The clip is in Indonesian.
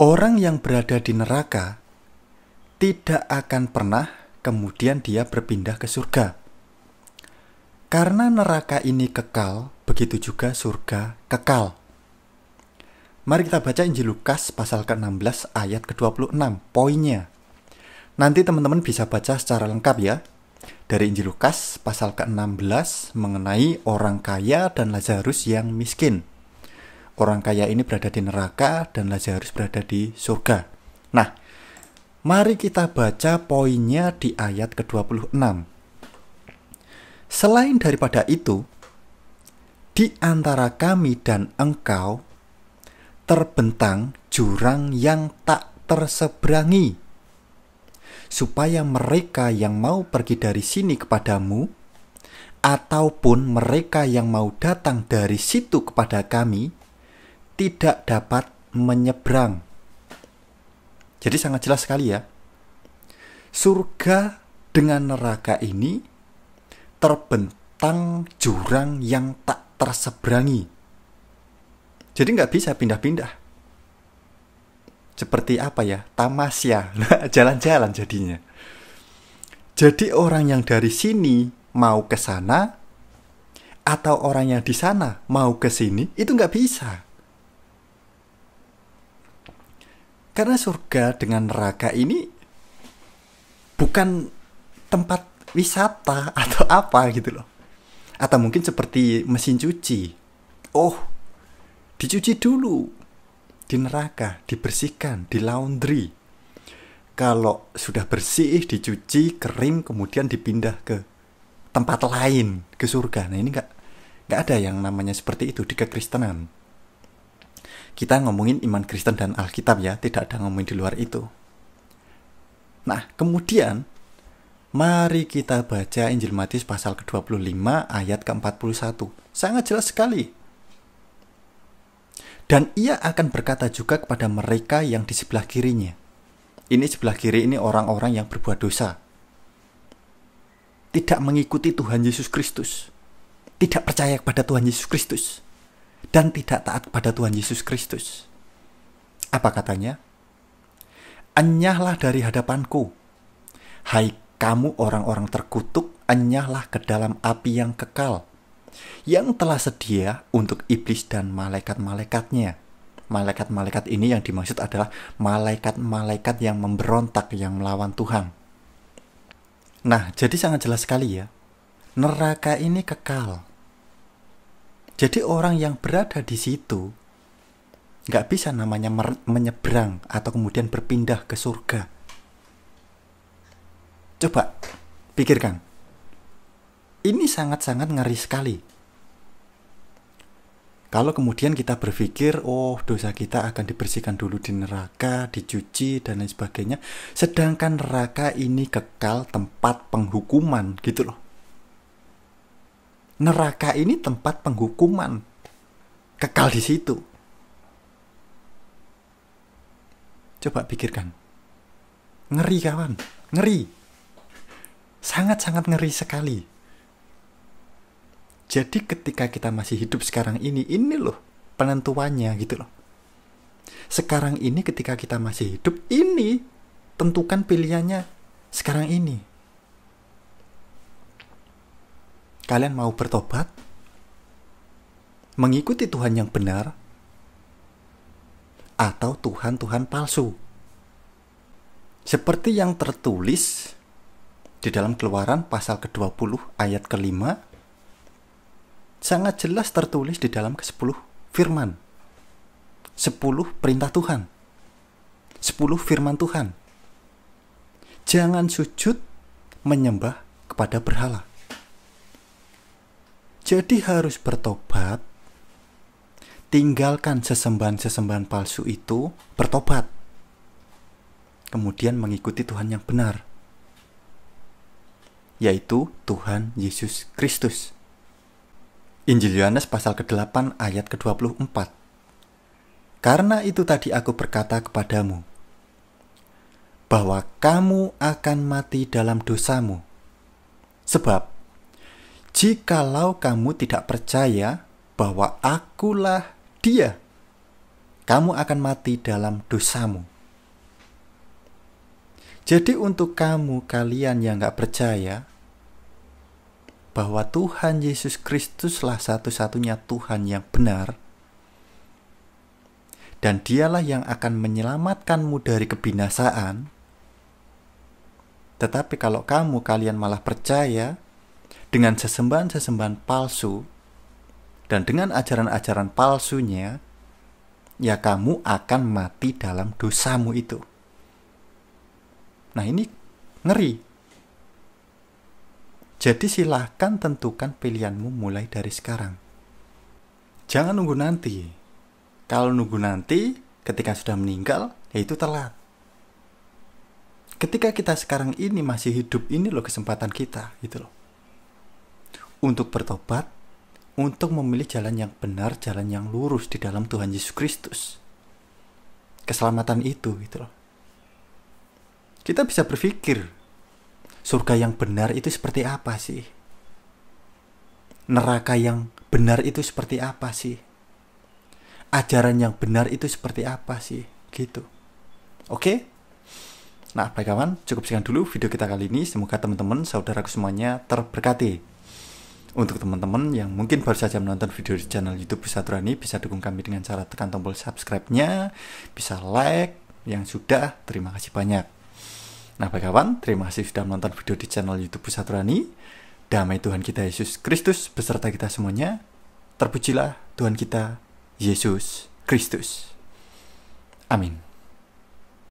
Orang yang berada di neraka tidak akan pernah kemudian dia berpindah ke surga. Karena neraka ini kekal, begitu juga surga kekal. Mari kita baca Injil Lukas pasal ke-16 ayat ke-26, poinnya. Nanti teman-teman bisa baca secara lengkap ya. Dari Injil Lukas pasal ke-16 mengenai orang kaya dan Lazarus yang miskin orang kaya ini berada di neraka dan Lazarus berada di surga. Nah, mari kita baca poinnya di ayat ke-26. Selain daripada itu, di antara kami dan engkau terbentang jurang yang tak terseberangi, supaya mereka yang mau pergi dari sini kepadamu, ataupun mereka yang mau datang dari situ kepada kami, tidak dapat menyeberang. Jadi sangat jelas sekali ya. Surga dengan neraka ini terbentang jurang yang tak terseberangi. Jadi nggak bisa pindah-pindah. Seperti apa ya? Tamasya, jalan-jalan jadinya. Jadi orang yang dari sini mau ke sana atau orang yang di sana mau ke sini itu nggak bisa. Karena surga dengan neraka ini bukan tempat wisata atau apa gitu loh. Atau mungkin seperti mesin cuci. Oh, dicuci dulu. Di neraka, dibersihkan, di laundry. Kalau sudah bersih, dicuci, kering, kemudian dipindah ke tempat lain, ke surga. Nah ini nggak nggak ada yang namanya seperti itu di kekristenan kita ngomongin iman Kristen dan Alkitab ya, tidak ada ngomongin di luar itu. Nah, kemudian mari kita baca Injil Matius pasal ke-25 ayat ke-41. Sangat jelas sekali. Dan ia akan berkata juga kepada mereka yang di sebelah kirinya. Ini sebelah kiri ini orang-orang yang berbuat dosa. Tidak mengikuti Tuhan Yesus Kristus. Tidak percaya kepada Tuhan Yesus Kristus dan tidak taat kepada Tuhan Yesus Kristus. Apa katanya? Enyahlah dari hadapanku. Hai kamu orang-orang terkutuk, enyahlah ke dalam api yang kekal, yang telah sedia untuk iblis dan malaikat-malaikatnya. Malaikat-malaikat ini yang dimaksud adalah malaikat-malaikat yang memberontak, yang melawan Tuhan. Nah, jadi sangat jelas sekali ya, neraka ini kekal, jadi orang yang berada di situ nggak bisa namanya menyeberang atau kemudian berpindah ke surga. Coba pikirkan. Ini sangat-sangat ngeri sekali. Kalau kemudian kita berpikir, oh dosa kita akan dibersihkan dulu di neraka, dicuci, dan lain sebagainya. Sedangkan neraka ini kekal tempat penghukuman gitu loh neraka ini tempat penghukuman. Kekal di situ. Coba pikirkan. Ngeri kawan, ngeri. Sangat-sangat ngeri sekali. Jadi ketika kita masih hidup sekarang ini, ini loh penentuannya gitu loh. Sekarang ini ketika kita masih hidup, ini tentukan pilihannya sekarang ini. Kalian mau bertobat? Mengikuti Tuhan yang benar? Atau Tuhan-Tuhan palsu? Seperti yang tertulis di dalam keluaran pasal ke-20 ayat ke-5 sangat jelas tertulis di dalam ke-10 firman. 10 perintah Tuhan. 10 firman Tuhan. Jangan sujud menyembah kepada berhala. Jadi harus bertobat, tinggalkan sesembahan-sesembahan palsu itu, bertobat. Kemudian mengikuti Tuhan yang benar, yaitu Tuhan Yesus Kristus. Injil Yohanes pasal ke-8 ayat ke-24. Karena itu tadi aku berkata kepadamu, bahwa kamu akan mati dalam dosamu. Sebab jikalau kamu tidak percaya bahwa akulah dia, kamu akan mati dalam dosamu. Jadi untuk kamu kalian yang nggak percaya bahwa Tuhan Yesus Kristuslah satu-satunya Tuhan yang benar, dan dialah yang akan menyelamatkanmu dari kebinasaan. Tetapi kalau kamu kalian malah percaya dengan sesembahan-sesembahan palsu dan dengan ajaran-ajaran palsunya, ya kamu akan mati dalam dosamu itu. Nah ini ngeri. Jadi silahkan tentukan pilihanmu mulai dari sekarang. Jangan nunggu nanti. Kalau nunggu nanti, ketika sudah meninggal, ya itu telat. Ketika kita sekarang ini masih hidup, ini loh kesempatan kita, gitu loh untuk bertobat, untuk memilih jalan yang benar, jalan yang lurus di dalam Tuhan Yesus Kristus. Keselamatan itu gitu loh. Kita bisa berpikir surga yang benar itu seperti apa sih? Neraka yang benar itu seperti apa sih? Ajaran yang benar itu seperti apa sih? Gitu. Oke? Nah, baik kawan, cukup sekian dulu video kita kali ini. Semoga teman-teman, saudaraku semuanya terberkati. Untuk teman-teman yang mungkin baru saja menonton video di channel YouTube Rani bisa dukung kami dengan cara tekan tombol subscribe-nya, bisa like, yang sudah, terima kasih banyak. Nah, bagaimana? terima kasih sudah menonton video di channel YouTube Rani. Damai Tuhan kita Yesus Kristus beserta kita semuanya. Terpujilah Tuhan kita Yesus Kristus. Amin.